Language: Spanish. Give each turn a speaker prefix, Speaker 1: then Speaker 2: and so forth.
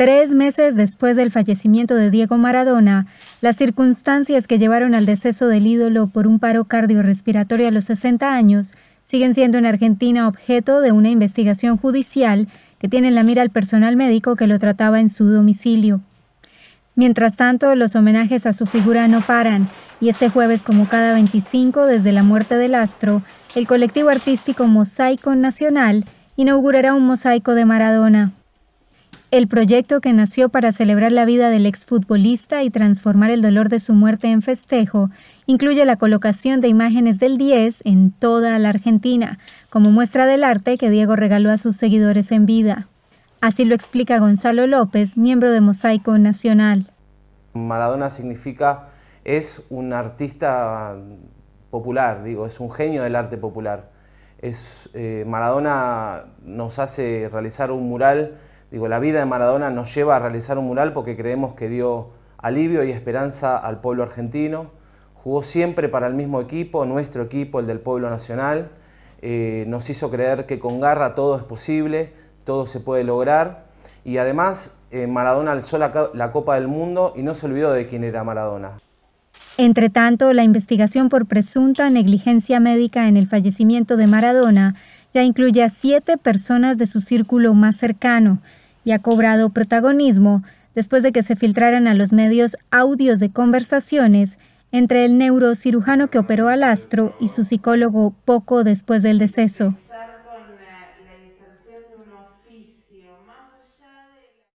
Speaker 1: Tres meses después del fallecimiento de Diego Maradona, las circunstancias que llevaron al deceso del ídolo por un paro cardiorrespiratorio a los 60 años siguen siendo en Argentina objeto de una investigación judicial que tiene en la mira al personal médico que lo trataba en su domicilio. Mientras tanto, los homenajes a su figura no paran, y este jueves, como cada 25 desde la muerte del astro, el colectivo artístico Mosaico Nacional inaugurará un mosaico de Maradona, el proyecto que nació para celebrar la vida del exfutbolista y transformar el dolor de su muerte en festejo incluye la colocación de imágenes del 10 en toda la Argentina, como muestra del arte que Diego regaló a sus seguidores en vida. Así lo explica Gonzalo López, miembro de Mosaico Nacional.
Speaker 2: Maradona significa, es un artista popular, digo, es un genio del arte popular. Es, eh, Maradona nos hace realizar un mural Digo, la vida de Maradona nos lleva a realizar un mural porque creemos que dio alivio y esperanza al pueblo argentino. Jugó siempre para el mismo equipo, nuestro equipo, el del pueblo nacional. Eh, nos hizo creer que con garra todo es posible, todo se puede lograr. Y además, eh, Maradona alzó la, Copa del Mundo y no se olvidó de quién era Maradona.
Speaker 1: Entre tanto, la investigación por presunta negligencia médica en el fallecimiento de Maradona ya incluye a siete personas de su círculo más cercano, y ha cobrado protagonismo después de que se filtraran a los medios audios de conversaciones entre el neurocirujano que operó al astro y su psicólogo poco después del deceso.